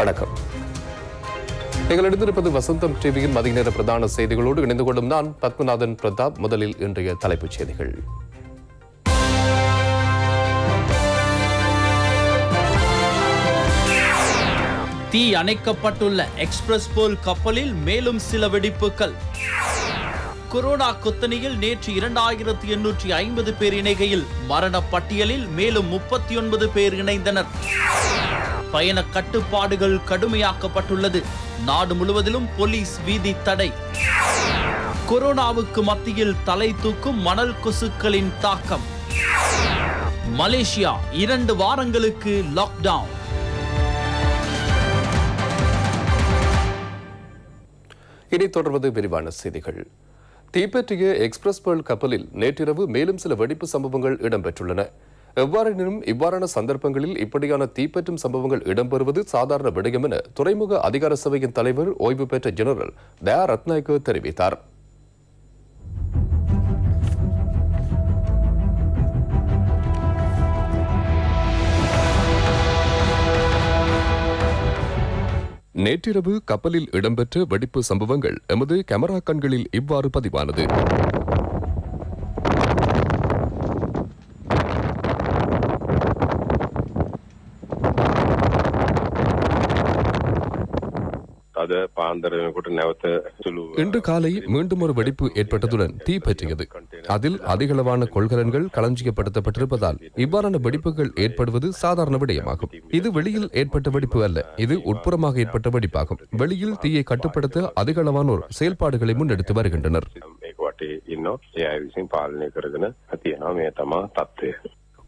வணக்கம் நீங்கள் எடுத்திருப்பது வசந்தம் டிவியின் மதிய நேர பிரதான செய்திகளோடு இணைந்து கொள்ளும் நான் பத்மநாதன் பிரதாப் முதலில் இன்றைய தலைப்புச் செய்திகள் தீ அணைக்கப்பட்டுள்ள எக்ஸ்பிரஸ் போல் கப்பலில் மேலும் சில வெடிப்புகள் கொரோனா கொத்தனியில் நேற்று இரண்டாயிரத்தி எண்ணூற்றி ஐம்பது பேர் இணைகையில் மரணப்பட்டியலில் மேலும் முப்பத்தி ஒன்பது பேர் இணைந்தனர் பயண கட்டுப்பாடுகள் கடுமையாக்கப்பட்டுள்ளது நாடு முழுவதிலும் போலீஸ் வீதி தடை கொரோனாவுக்கு மத்தியில் தலை தூக்கும் மணல் கொசுக்களின் தாக்கம் மலேசியா இரண்டு வாரங்களுக்கு லாக்டவுன் இனி தொடர்வது விரிவான செய்திகள் தீப்பற்றிய எக்ஸ்பிரஸ் பேர்ல் கப்பலில் நேற்றிரவு மேலும் சில வெடிப்பு சம்பவங்கள் இடம்பெற்றுள்ளன எவ்வாறெனினும் இவ்வாறான சந்தர்ப்பங்களில் இப்படியான தீப்பற்றும் சம்பவங்கள் இடம்பெறுவது சாதாரண விடயம் என துறைமுக அதிகார சபையின் தலைவர் ஓய்வு பெற்ற ஜெனரல் தயா ரத்நாயக்கு தெரிவித்தார் நேற்றிரவு கப்பலில் இடம்பெற்ற வெடிப்பு சம்பவங்கள் எமது கேமரா கண்களில் இவ்வாறு பதிவானது இன்று காலை மீண்டும் ஒரு வெடிப்பு ஏற்பட்டதுடன் தீ பற்றியது அதில் அதிகளவான கொள்கலன்கள் களஞ்சியப்படுத்தப்பட்டிருப்பதால் இவ்வாறான வெடிப்புகள் ஏற்படுவது சாதாரண விடயமாகும் இது வெளியில் ஏற்பட்ட வெடிப்பு அல்ல இது உட்புறமாக ஏற்பட்ட வெடிப்பாகும் வெளியில் தீயை கட்டுப்படுத்த அதிகளவானோர் செயல்பாடுகளை முன்னெடுத்து வருகின்றனர் இன்னும் பாலினை கருதுன அத்தியனா மேத்தமா தத்து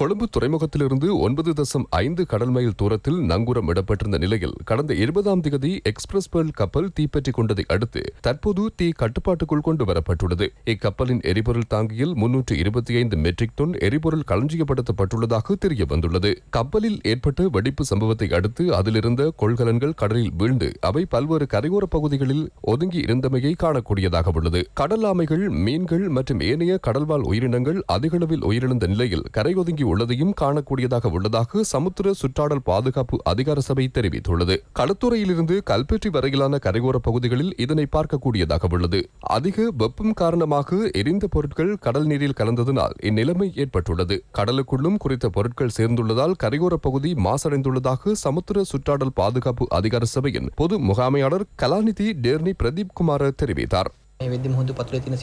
கொழும்பு துறைமுகத்திலிருந்து ஒன்பது தசம் ஐந்து கடல் மைல் தூரத்தில் நங்கூரம் இடப்பட்டிருந்த நிலையில் கடந்த இருபதாம் திகதி எக்ஸ்பிரஸ் பேல் கப்பல் தீப்பற்றிக் கொண்டதை அடுத்து தற்போது தீ கட்டுப்பாட்டுக்குள் கொண்டு வரப்பட்டுள்ளது இக்கப்பலின் எரிபொருள் தாங்கியில் முன்னூற்று இருபத்தி ஐந்து மெட்ரிக் டன் எரிபொருள் களஞ்சியப்படுத்தப்பட்டுள்ளதாக தெரிய வந்துள்ளது கப்பலில் ஏற்பட்ட வெடிப்பு சம்பவத்தை அடுத்து அதிலிருந்த கொள்கலன்கள் கடலில் வீழ்ந்து அவை பல்வேறு கரையோரப் பகுதிகளில் ஒதுங்கி இருந்தமையை காணக்கூடியதாக உள்ளது கடல் ஆமைகள் மீன்கள் மற்றும் ஏனைய கடல்வாழ் உயிரினங்கள் அதிகளவில் உயிரிழந்த நிலையில் கரையொதுங்கி உள்ளதையும் காணக்கூடியதாக உள்ளதாக சமுத்திர சுற்றாடல் பாதுகாப்பு அதிகார சபை தெரிவித்துள்ளது களத்துறையிலிருந்து கல்பெற்றி வரையிலான கரையோர பகுதிகளில் இதனை பார்க்கக்கூடியதாக உள்ளது அதிக வெப்பம் காரணமாக எரிந்த பொருட்கள் கடல் நீரில் கலந்ததனால் இந்நிலைமை ஏற்பட்டுள்ளது கடலுக்குள்ளும் குறித்த பொருட்கள் சேர்ந்துள்ளதால் கரையோர பகுதி மாசடைந்துள்ளதாக சமுத்திர சுற்றாடல் பாதுகாப்பு அதிகார சபையின் பொது முகாமையாளர் கலாநிதி டேர்னி பிரதீப் குமார் தெரிவித்தார்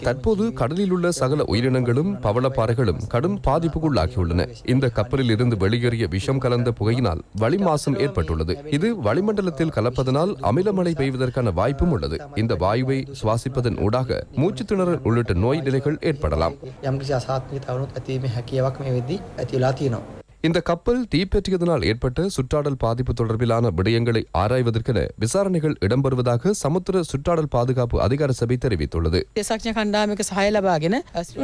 தற்போது கடலில் உள்ள சகல உயிரினங்களும் பவளப்பாறைகளும் கடும் பாதிப்புக்குள்ளாகியுள்ளன இந்த கப்பலில் இருந்து வெளியேறிய விஷம் கலந்த புகையினால் வளிமாசம் ஏற்பட்டுள்ளது இது வளிமண்டலத்தில் கலப்பதனால் அமிலமழை பெய்வதற்கான வாய்ப்பும் உள்ளது இந்த வாயுவை சுவாசிப்பதன் ஊடாக மூச்சு திணறல் உள்ளிட்ட நோய் நிலைகள் ஏற்படலாம் இந்த கப்பல் தீப்பற்றியதனால் ஏற்பட்ட சுற்றாடல் பாதிப்பு தொடர்பிலான விடயங்களை ஆராய்வதற்கென விசாரணைகள் இடம்பெறுவதாக சமுத்திர சுற்றாடல் பாதுகாப்பு அதிகார சபை தெரிவித்துள்ளது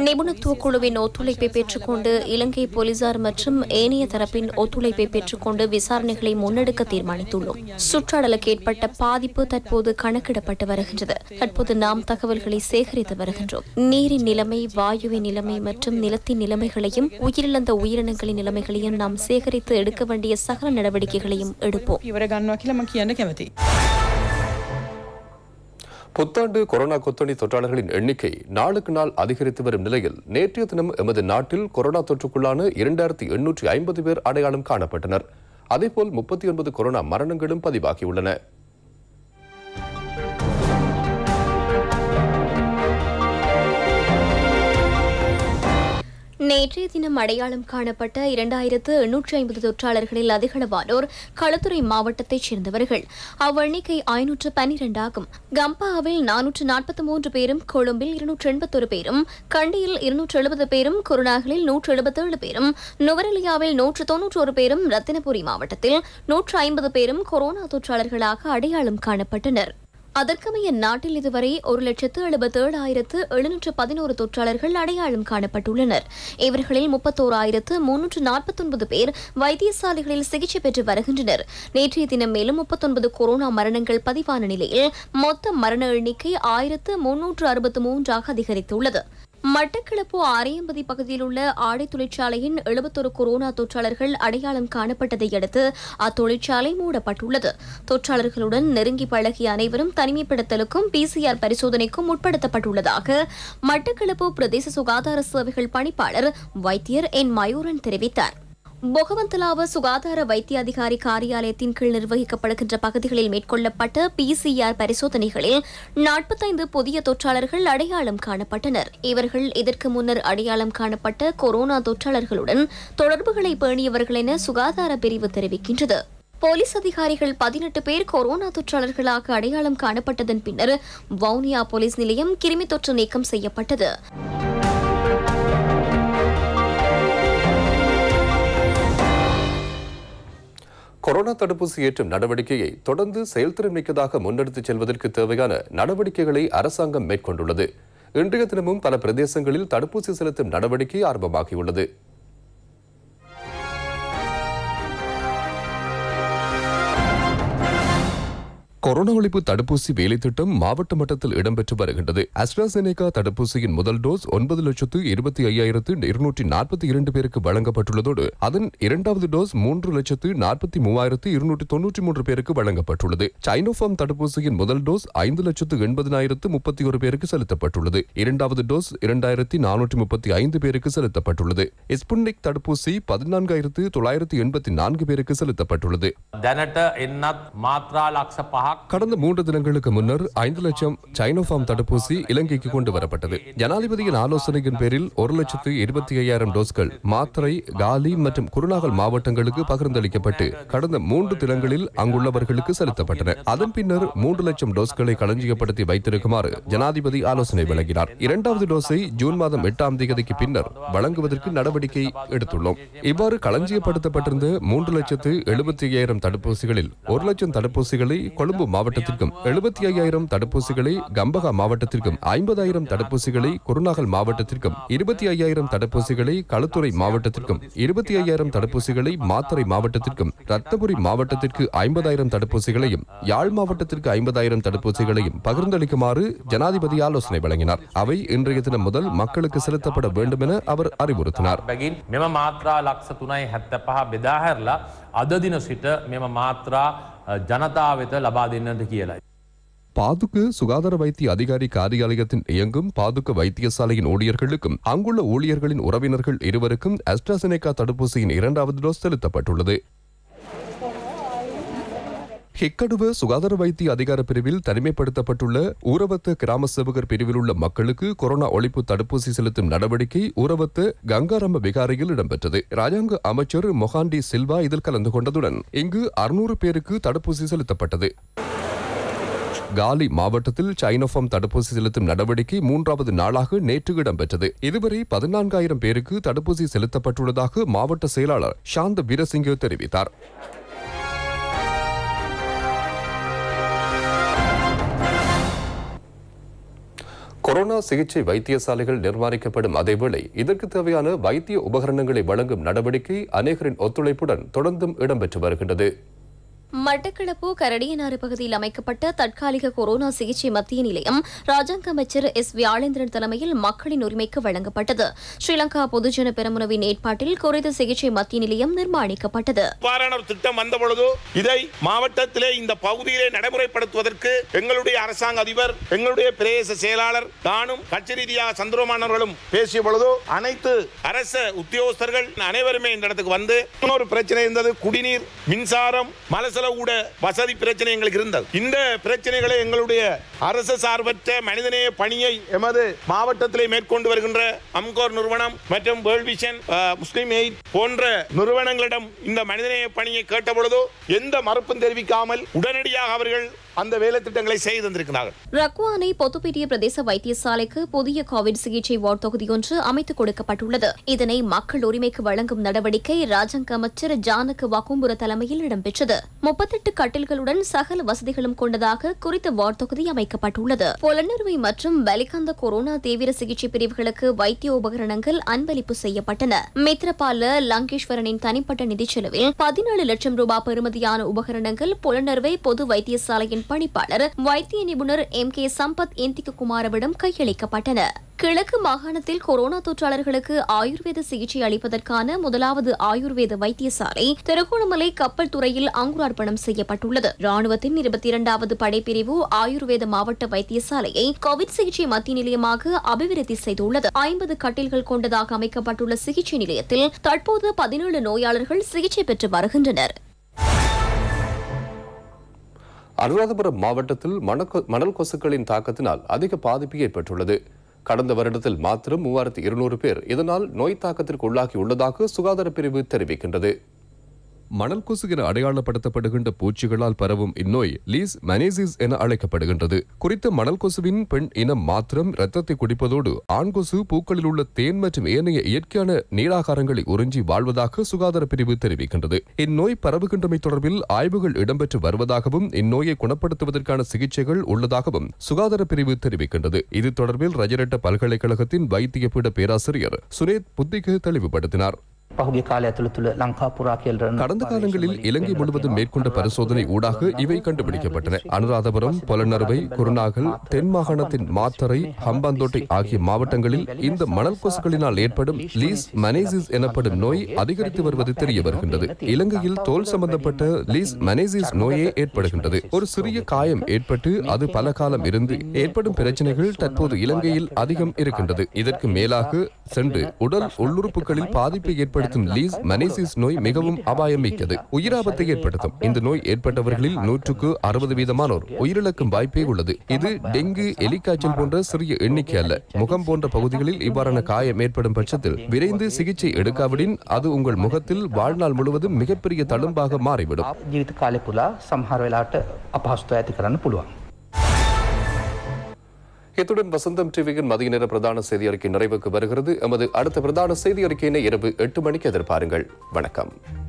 நிபுணத்துவ குழுவின் ஒத்துழைப்பை பெற்றுக்கொண்டு இலங்கை போலீசார் மற்றும் ஏனைய தரப்பின் ஒத்துழைப்பை பெற்றுக்கொண்டு விசாரணைகளை முன்னெடுக்க தீர்மானித்துள்ளோம் சுற்றாடலுக்கு ஏற்பட்ட பாதிப்பு தற்போது கணக்கிடப்பட்டு வருகின்றது தற்போது நாம் தகவல்களை சேகரித்து வருகின்றோம் நீரின் நிலைமை வாயுவின் நிலைமை மற்றும் நிலத்தின் நிலைமைகளையும் உயிரிழந்த உயிரினங்களின் நிலைமைகளையும் என நாம் சேகரித்து எடுக்க வேண்டிய சகல நடவடிக்கைகளையும் எடுப்போம் புத்தாண்டு கொரோனா கொத்தணி தொற்றாளர்களின் எண்ணிக்கை நாளுக்கு நாள் அதிகரித்து வரும் நிலையில் நேற்றைய தினம் எமது நாட்டில் கொரோனா தொற்றுக்குள்ளான இரண்டாயிரத்தி எண்ணூற்றி ஐம்பது பேர் அடையாளம் காணப்பட்டனர் அதேபோல் முப்பத்தி ஒன்பது கொரோனா மரணங்களும் பதிவாகியுள்ளன நேற்றைய தினம் அடையாளம் காணப்பட்ட இரண்டாயிரத்து எண்ணூற்றி ஐம்பது தொற்றாளர்களில் அதிகளவானோர் களத்துறை மாவட்டத்தைச் சேர்ந்தவர்கள் அவ்வெண்ணிக்கை ஐநூற்று பன்னிரண்டாகும் கம்பாவில் நானூற்று நாற்பத்தி மூன்று பேரும் கொழும்பில் இருநூற்று எண்பத்தொரு பேரும் கண்டியில் இருநூற்று எழுபது பேரும் குருநாகலில் நூற்று எழுபத்தேழு பேரும் நுவரெலியாவில் நூற்று தொன்னூற்றோரு பேரும் ரத்தினபுரி மாவட்டத்தில் நூற்று ஐம்பது பேரும் கொரோனா தொற்றாளர்களாக அடையாளம் காணப்பட்டனர் அதற்கமைய நாட்டில் இதுவரை ஒரு லட்சத்து எழுபத்தேழு ஆயிரத்து எழுநூற்று பதினோரு தொற்றாளர்கள் அடையாளம் காணப்பட்டுள்ளனர் இவர்களில் முப்பத்தோராயிரத்து முன்னூற்று நாற்பத்தொன்பது பேர் வைத்தியசாலைகளில் சிகிச்சை பெற்று வருகின்றனர் நேற்றைய தினம் மேலும் முப்பத்தொன்பது கொரோனா மரணங்கள் பதிவான நிலையில் மொத்த மரண எண்ணிக்கை ஆயிரத்து முன்னூற்று அறுபத்து மூன்றாக அதிகரித்துள்ளது மட்டக்களப்பு ஆரையம்பதி பகுதியில் உள்ள ஆடை தொழிற்சாலையின் எழுபத்தொரு கொரோனா தொற்றாளர்கள் அடையாளம் காணப்பட்டதை அடுத்து அத்தொழிற்சாலை மூடப்பட்டுள்ளது தொற்றாளர்களுடன் நெருங்கி பழகிய அனைவரும் தனிமைப்படுத்தலுக்கும் பிசிஆர் பரிசோதனைக்கும் உட்படுத்தப்பட்டுள்ளதாக மட்டக்களப்பு பிரதேச சுகாதார சேவைகள் பணிப்பாளர் வைத்தியர் என் மயூரன் தெரிவித்தாா் பொகவந்தலாவ சுகாதார வைத்திய அதிகாரி காரியாலயத்தின் கீழ் நிர்வகிக்கப்படுகின்ற பகுதிகளில் மேற்கொள்ளப்பட்ட பிசிஆர் பரிசோதனைகளில் நாற்பத்தைந்து புதிய தொற்றாளர்கள் அடையாளம் காணப்பட்டனர் இவர்கள் இதற்கு முன்னர் அடையாளம் காணப்பட்ட கொரோனா தொற்றாளர்களுடன் தொடர்புகளை பேணியவர்கள் என சுகாதார பிரிவு தெரிவிக்கின்றது போலீஸ் அதிகாரிகள் பதினெட்டு பேர் கொரோனா தொற்றாளர்களாக அடையாளம் காணப்பட்டதன் பின்னர் வவுனியா போலீஸ் நிலையம் கிருமி தொற்று நீக்கம் செய்யப்பட்டது கொரோனா தடுப்பூசி ஏற்றும் நடவடிக்கையை தொடர்ந்து செயல்திறன் மிக்கதாக முன்னெடுத்துச் செல்வதற்கு தேவையான நடவடிக்கைகளை அரசாங்கம் மேற்கொண்டுள்ளது இன்றைய தினமும் பல பிரதேசங்களில் தடுப்பூசி செலுத்தும் நடவடிக்கை ஆரம்பமாகியுள்ளது கொரோனா ஒழிப்பு தடுப்பூசி வேலை திட்டம் மாவட்ட மட்டத்தில் இடம்பெற்று வருகின்றது அஸ்ட்ராசெனேகா தடுப்பூசியின் முதல் டோஸ் ஒன்பது லட்சத்து இருபத்தி ஐயாயிரத்து இருநூற்றி நாற்பத்தி இரண்டு பேருக்கு வழங்கப்பட்டுள்ளதோடு அதன் இரண்டாவது டோஸ் மூன்று லட்சத்து நாற்பத்தி மூவாயிரத்து இருநூற்றி தொன்னூற்றி மூன்று பேருக்கு வழங்கப்பட்டுள்ளது சைனோஃபார்ம் தடுப்பூசியின் முதல் டோஸ் ஐந்து லட்சத்து எண்பதினாயிரத்து முப்பத்தி ஒரு பேருக்கு செலுத்தப்பட்டுள்ளது இரண்டாவது டோஸ் இரண்டாயிரத்தி நானூற்றி முப்பத்தி ஐந்து பேருக்கு செலுத்தப்பட்டுள்ளது எஸ்புன்னிக் தடுப்பூசி பதினான்காயிரத்து தொள்ளாயிரத்து எண்பத்தி நான்கு பேருக்கு செலுத்தப்பட்டுள்ளது கடந்த மூன்று தினங்களுக்கு முன்னர் ஐந்து லட்சம் சைனோஃபார்ம் தடுப்பூசி இலங்கைக்கு கொண்டு வரப்பட்டது ஜனாதிபதியின் ஆலோசனையின் பேரில் ஒரு லட்சத்து இருபத்தி ஐயாயிரம் டோஸ்கள் மாத்திரை காலி மற்றும் குருநாகல் மாவட்டங்களுக்கு பகிர்ந்தளிக்கப்பட்டு கடந்த மூன்று தினங்களில் அங்குள்ளவர்களுக்கு செலுத்தப்பட்டன அதன் பின்னர் மூன்று லட்சம் டோஸ்களை களஞ்சியப்படுத்தி வைத்திருக்குமாறு ஜனாதிபதி ஆலோசனை வழங்கினார் இரண்டாவது டோஸை ஜூன் மாதம் எட்டாம் தேதிக்கு பின்னர் வழங்குவதற்கு நடவடிக்கை எடுத்துள்ளோம் இவ்வாறு களஞ்சியப்படுத்தப்பட்டிருந்த மூன்று லட்சத்து எழுபத்தி ஐயாயிரம் தடுப்பூசிகளில் ஒரு லட்சம் தடுப்பூசிகளை கொழும்பு கொழும்பு மாவட்டத்திற்கும் எழுபத்தி ஐயாயிரம் தடுப்பூசிகளை கம்பகா மாவட்டத்திற்கும் ஐம்பதாயிரம் தடுப்பூசிகளை குருநாகல் மாவட்டத்திற்கும் இருபத்தி ஐயாயிரம் தடுப்பூசிகளை களுத்துறை மாவட்டத்திற்கும் இருபத்தி ஐயாயிரம் தடுப்பூசிகளை மாத்தறை மாவட்டத்திற்கும் ரத்தபுரி மாவட்டத்திற்கு ஐம்பதாயிரம் தடுப்பூசிகளையும் யாழ் மாவட்டத்திற்கு ஐம்பதாயிரம் தடுப்பூசிகளையும் பகிர்ந்தளிக்குமாறு ஜனாதிபதி ஆலோசனை வழங்கினார் அவை இன்றைய தினம் முதல் மக்களுக்கு செலுத்தப்பட வேண்டும் என அவர் அறிவுறுத்தினார் මෙම මාත්‍රා ලක්ෂ 375 බෙදා හැරලා අද දින සිට ජනතාව වෙත ලබා දෙන්නට කියලයි. பாதுக்க சுகாதார வைத்திய அதிகாரி காரியாலயத்தின் இயங்கும் பாதுக்க வைத்தியசாலையின் ஊழியர்களுக்கும் அங்குள்ள ஊழியர்களின் உறவினர்கள் இருவருக்கும் அஸ்ட்ராசெனேகா தடுப்பூசியின் இரண்டாவது டோஸ் செலுத்தப்பட்டுள்ளது ஹெக்கடுவ சுகாதார வைத்திய அதிகார பிரிவில் தனிமைப்படுத்தப்பட்டுள்ள ஊரவத்த கிராம சேவகர் பிரிவில் உள்ள மக்களுக்கு கொரோனா ஒழிப்பு தடுப்பூசி செலுத்தும் நடவடிக்கை ஊரவத்த கங்காரம்ப விகாரையில் இடம்பெற்றது ராஜாங்க அமைச்சர் மொஹாண்டி சில்வா இதில் கலந்து கொண்டதுடன் இங்கு அறுநூறு பேருக்கு தடுப்பூசி செலுத்தப்பட்டது காலி மாவட்டத்தில் சைனோஃபார்ம் தடுப்பூசி செலுத்தும் நடவடிக்கை மூன்றாவது நாளாக நேற்று இடம்பெற்றது இதுவரை பதினான்காயிரம் பேருக்கு தடுப்பூசி செலுத்தப்பட்டுள்ளதாக மாவட்ட செயலாளர் சாந்த் வீரசிங்கோ தெரிவித்தார் கொரோனா சிகிச்சை வைத்தியசாலைகள் நிர்மாணிக்கப்படும் அதேவேளை இதற்கு தேவையான வைத்திய உபகரணங்களை வழங்கும் நடவடிக்கை அநேகரின் ஒத்துழைப்புடன் தொடர்ந்தும் இடம்பெற்று வருகின்றது மட்டக்களப்பு கரடியனாறு பகுதியில் அமைக்கப்பட்ட தற்காலிக கொரோனா சிகிச்சை மத்திய நிலையம் ராஜாங்க அமைச்சர் எஸ் வியாழேந்திரன் தலைமையில் மக்களின் உரிமைக்கு வழங்கப்பட்டது ஸ்ரீலங்கா பொதுஜன பெருமுனவின் ஏற்பாட்டில் குறைந்த சிகிச்சை மத்திய நிலையம் நிர்மாணிக்கப்பட்டது திட்டம் வந்தபொழுது இதை மாவட்டத்திலே இந்த பகுதியிலே நடைமுறைப்படுத்துவதற்கு எங்களுடைய அரசாங்க அதிபர் எங்களுடைய பிரதேச செயலாளர் தானும் கட்சி ரீதியாக சந்திரமானவர்களும் பேசிய பொழுது அனைத்து அரச உத்தியோகஸ்தர்கள் அனைவருமே இந்த இடத்துக்கு வந்து இன்னொரு பிரச்சனை இருந்தது குடிநீர் மின்சாரம் மலச கூட வசதி பிரச்சனை எங்களுக்கு இருந்தது இந்த பிரச்சனைகளை எங்களுடைய அரசு சார்பற்ற மனிதநேய பணியை எமது மாவட்டத்திலே மேற்கொண்டு வருகின்ற அம்கோர் நிறுவனம் மற்றும் வேர்ல்ட் விஷன் முஸ்லீம் எய்ட் போன்ற நிறுவனங்களிடம் இந்த மனிதநேய பணியை கேட்டபொழுது எந்த மறுப்பும் தெரிவிக்காமல் உடனடியாக அவர்கள் அந்த வேலை திட்டங்களை செய்து தந்திருக்கிறார்கள் ரக்வானை பொத்துப்பேட்டிய பிரதேச வைத்தியசாலைக்கு புதிய கோவிட் சிகிச்சை வார்டு தொகுதி ஒன்று அமைத்துக் கொடுக்கப்பட்டுள்ளது இதனை மக்கள் உரிமைக்கு வழங்கும் நடவடிக்கை ராஜாங்க அமைச்சர் ஜானக்கு வக்கும்புர தலைமையில் இடம்பெற்றது முப்பத்தெட்டு கட்டில்களுடன் சகல வசதிகளும் கொண்டதாக குறித்த வார்டு தொகுதி அமைக்கப்பட்டுள்ளது புலனறுவை மற்றும் பலிகாந்த கொரோனா தீவிர சிகிச்சை பிரிவுகளுக்கு வைத்திய உபகரணங்கள் அன்பளிப்பு செய்யப்பட்டன மித்ரபால லங்கேஸ்வரனின் தனிப்பட்ட நிதி செலவில் பதினேழு லட்சம் ரூபாய் பெறுமதியான உபகரணங்கள் புலனறுவை பொது வைத்தியசாலையின் நிலையத்தின் பணிப்பாளர் வைத்திய நிபுணர் எம் கே சம்பத் இந்திக்குமாரவிடம் கையளிக்கப்பட்டன கிழக்கு மாகாணத்தில் கொரோனா தொற்றாளர்களுக்கு ஆயுர்வேத சிகிச்சை அளிப்பதற்கான முதலாவது ஆயுர்வேத வைத்தியசாலை திருகோணமலை கப்பல் துறையில் அங்குரார்ப்பணம் செய்யப்பட்டுள்ளது ராணுவத்தின் இருபத்தி இரண்டாவது படைப்பிரிவு ஆயுர்வேத மாவட்ட வைத்தியசாலையை கோவிட் சிகிச்சை மத்திய நிலையமாக அபிவிருத்தி செய்துள்ளது ஐம்பது கட்டில்கள் கொண்டதாக அமைக்கப்பட்டுள்ள சிகிச்சை நிலையத்தில் தற்போது பதினேழு நோயாளர்கள் சிகிச்சை பெற்று வருகின்றனர் அனுராதபுரம் மாவட்டத்தில் மணல் கொசுக்களின் தாக்கத்தினால் அதிக பாதிப்பு ஏற்பட்டுள்ளது கடந்த வருடத்தில் மாத்திரம் மூவாயிரத்து இருநூறு பேர் இதனால் நோய் தாக்கத்திற்கு உள்ளாகியுள்ளதாக சுகாதார பிரிவு தெரிவிக்கின்றது மணல் கொசு என அடையாளப்படுத்தப்படுகின்ற பூச்சிகளால் பரவும் இந்நோய் லீஸ் மனேசிஸ் என அழைக்கப்படுகின்றது குறித்த மணல் கொசுவின் பெண் இனம் மாத்திரம் இரத்தத்தை குடிப்பதோடு ஆண் கொசு பூக்களில் உள்ள தேன் மற்றும் ஏனைய இயற்கையான நீராகாரங்களை உறிஞ்சி வாழ்வதாக சுகாதார பிரிவு தெரிவிக்கின்றது இந்நோய் பரவுகின்றமை தொடர்பில் ஆய்வுகள் இடம்பெற்று வருவதாகவும் இந்நோயை குணப்படுத்துவதற்கான சிகிச்சைகள் உள்ளதாகவும் சுகாதார பிரிவு தெரிவிக்கின்றது இது தொடர்பில் ரஜரட்ட பல்கலைக்கழகத்தின் வைத்திய பீட பேராசிரியர் சுரேத் புத்திக்கு தெளிவுபடுத்தினார் கடந்த காலங்களில் இலங்கை முழுவதும் மேற்கொண்ட பரிசோதனை ஊடாக இவை கண்டுபிடிக்கப்பட்டன அனுராதபுரம் பொலநறுவை குருநாகல் தென் மாகாணத்தின் மாத்தரை ஹம்பாந்தோட்டை ஆகிய மாவட்டங்களில் இந்த மணல் கொசுக்களினால் ஏற்படும் லீஸ் மனேசிஸ் எனப்படும் நோய் அதிகரித்து வருவது தெரிய வருகின்றது இலங்கையில் தோல் சம்பந்தப்பட்ட லீஸ் மனேசிஸ் நோயே ஏற்படுகின்றது ஒரு சிறிய காயம் ஏற்பட்டு அது பல காலம் இருந்து ஏற்படும் பிரச்சனைகள் தற்போது இலங்கையில் அதிகம் இருக்கின்றது இதற்கு மேலாக சென்று உடல் உள்ளுறுப்புகளில் பாதிப்பு ஏற்படும் ஏற்படுத்தும் லீஸ் மனேசிஸ் நோய் மிகவும் அபாயம் மிக்கது உயிராபத்தை ஏற்படுத்தும் இந்த நோய் ஏற்பட்டவர்களில் நூற்றுக்கு அறுபது வீதமானோர் உயிரிழக்கும் வாய்ப்பே உள்ளது இது டெங்கு எலிக்காய்ச்சல் போன்ற சிறிய எண்ணிக்கை அல்ல முகம் போன்ற பகுதிகளில் இவ்வாறான காயம் ஏற்படும் பட்சத்தில் விரைந்து சிகிச்சை எடுக்காவிடின் அது உங்கள் முகத்தில் வாழ்நாள் முழுவதும் மிகப்பெரிய தழும்பாக மாறிவிடும் காலை புலா சம்ஹார் விளையாட்டு அபாஸ்தோ ஏற்றுக்கிறான்னு புழுவாங்க இத்துடன் வசந்தம் டிவியின் மதிய நேர பிரதான செய்தி அறிக்கை நிறைவுக்கு வருகிறது எமது அடுத்த பிரதான செய்தி அறிக்கையினை இரவு எட்டு மணிக்கு எதிர்பாருங்கள் வணக்கம்